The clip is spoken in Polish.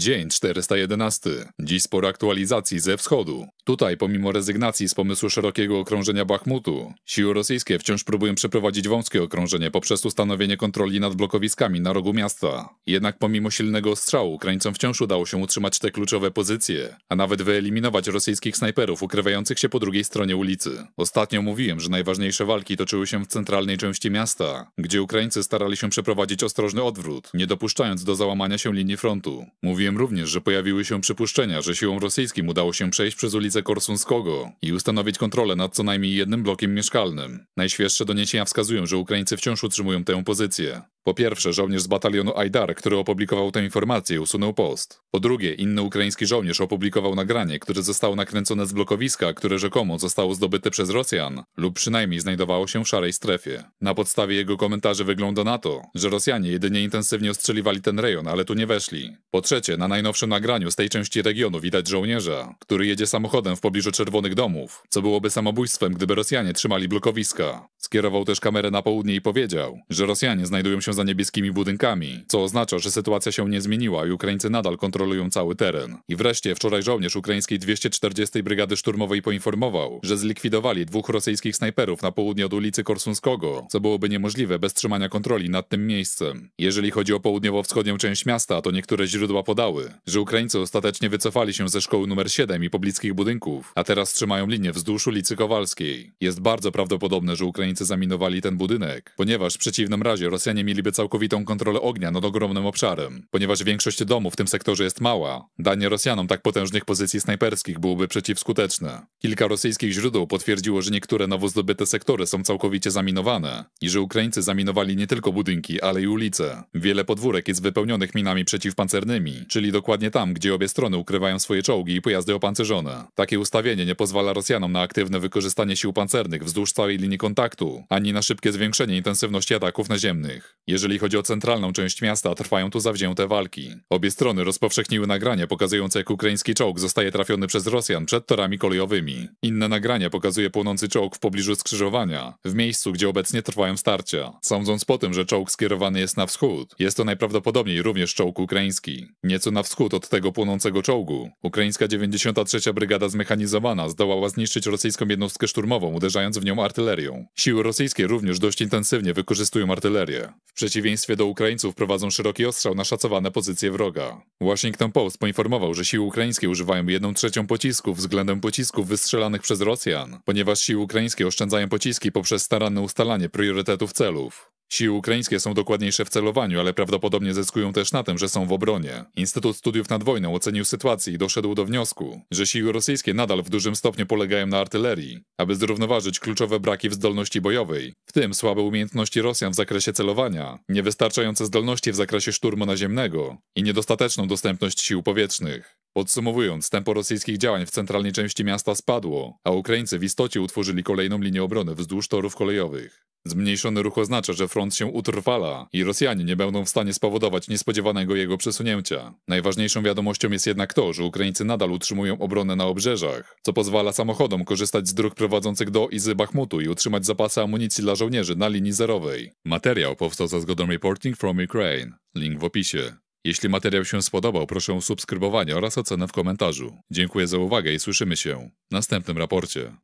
Dzień 411. Dziś sporo aktualizacji ze wschodu. Tutaj, pomimo rezygnacji z pomysłu szerokiego okrążenia Bachmutu, siły rosyjskie wciąż próbują przeprowadzić wąskie okrążenie poprzez ustanowienie kontroli nad blokowiskami na rogu miasta. Jednak pomimo silnego strzału Ukraińcom wciąż udało się utrzymać te kluczowe pozycje, a nawet wyeliminować rosyjskich snajperów ukrywających się po drugiej stronie ulicy. Ostatnio mówiłem, że najważniejsze walki toczyły się w centralnej części miasta, gdzie Ukraińcy starali się przeprowadzić ostrożny odwrót, nie dopuszczając do załamania się linii frontu. Mówiłem Przyjąłem również, że pojawiły się przypuszczenia, że siłom rosyjskim udało się przejść przez ulicę Korsunskogo i ustanowić kontrolę nad co najmniej jednym blokiem mieszkalnym. Najświeższe doniesienia wskazują, że Ukraińcy wciąż utrzymują tę pozycję. Po pierwsze, żołnierz z batalionu Ajdar, który opublikował tę informację, usunął post. Po drugie, inny ukraiński żołnierz opublikował nagranie, które zostało nakręcone z blokowiska, które rzekomo zostało zdobyte przez Rosjan, lub przynajmniej znajdowało się w szarej strefie. Na podstawie jego komentarzy wygląda na to, że Rosjanie jedynie intensywnie ostrzeliwali ten rejon, ale tu nie weszli. Po trzecie, na najnowszym nagraniu z tej części regionu widać żołnierza, który jedzie samochodem w pobliżu czerwonych domów, co byłoby samobójstwem, gdyby Rosjanie trzymali blokowiska. Skierował też kamerę na południe i powiedział, że Rosjanie znajdują się za niebieskimi budynkami, co oznacza, że sytuacja się nie zmieniła i Ukraińcy nadal kontrolują cały teren. I wreszcie wczoraj żołnierz ukraińskiej 240 Brygady Szturmowej poinformował, że zlikwidowali dwóch rosyjskich snajperów na południe od ulicy Korsunskiego, co byłoby niemożliwe bez trzymania kontroli nad tym miejscem. Jeżeli chodzi o południowo-wschodnią część miasta, to niektóre źródła podały, że Ukraińcy ostatecznie wycofali się ze szkoły numer 7 i pobliskich budynków, a teraz trzymają linię wzdłuż ulicy Kowalskiej. Jest bardzo prawdopodobne, że Ukraińcy Ukraińcy zaminowali ten budynek, ponieważ w przeciwnym razie Rosjanie mieliby całkowitą kontrolę ognia nad ogromnym obszarem. Ponieważ większość domów w tym sektorze jest mała, danie Rosjanom tak potężnych pozycji snajperskich byłoby przeciwskuteczne. Kilka rosyjskich źródeł potwierdziło, że niektóre nowo zdobyte sektory są całkowicie zaminowane i że Ukraińcy zaminowali nie tylko budynki, ale i ulice. Wiele podwórek jest wypełnionych minami przeciwpancernymi, czyli dokładnie tam, gdzie obie strony ukrywają swoje czołgi i pojazdy opancerzone. Takie ustawienie nie pozwala Rosjanom na aktywne wykorzystanie sił pancernych wzdłuż całej linii kontaktu ani na szybkie zwiększenie intensywności ataków naziemnych. Jeżeli chodzi o centralną część miasta, trwają tu zawzięte walki. Obie strony rozpowszechniły nagrania pokazujące, jak ukraiński czołg zostaje trafiony przez Rosjan przed torami kolejowymi. Inne nagranie pokazuje płonący czołg w pobliżu skrzyżowania, w miejscu, gdzie obecnie trwają starcia. Sądząc po tym, że czołg skierowany jest na wschód, jest to najprawdopodobniej również czołg ukraiński. Nieco na wschód od tego płonącego czołgu, ukraińska 93. Brygada Zmechanizowana zdołała zniszczyć rosyjską jednostkę szturmową, uderzając w nią artylerią. Siły rosyjskie również dość intensywnie wykorzystują artylerię przeciwieństwie do Ukraińców prowadzą szeroki ostrzał na szacowane pozycje wroga. Washington Post poinformował, że siły ukraińskie używają 1 trzecią pocisków względem pocisków wystrzelanych przez Rosjan, ponieważ siły ukraińskie oszczędzają pociski poprzez staranne ustalanie priorytetów celów. Siły ukraińskie są dokładniejsze w celowaniu, ale prawdopodobnie zyskują też na tym, że są w obronie. Instytut Studiów nad Wojną ocenił sytuację i doszedł do wniosku, że siły rosyjskie nadal w dużym stopniu polegają na artylerii, aby zrównoważyć kluczowe braki w zdolności bojowej, w tym słabe umiejętności Rosjan w zakresie celowania, niewystarczające zdolności w zakresie szturmu naziemnego i niedostateczną dostępność sił powietrznych. Podsumowując, tempo rosyjskich działań w centralnej części miasta spadło, a Ukraińcy w istocie utworzyli kolejną linię obrony wzdłuż torów kolejowych. Zmniejszony ruch oznacza, że front się utrwala i Rosjanie nie będą w stanie spowodować niespodziewanego jego przesunięcia. Najważniejszą wiadomością jest jednak to, że Ukraińcy nadal utrzymują obronę na obrzeżach, co pozwala samochodom korzystać z dróg prowadzących do izy Bachmutu i utrzymać zapasy amunicji dla żołnierzy na linii zerowej. Materiał powstał za zgodą Reporting from Ukraine. Link w opisie. Jeśli materiał się spodobał, proszę o subskrybowanie oraz ocenę w komentarzu. Dziękuję za uwagę i słyszymy się w następnym raporcie.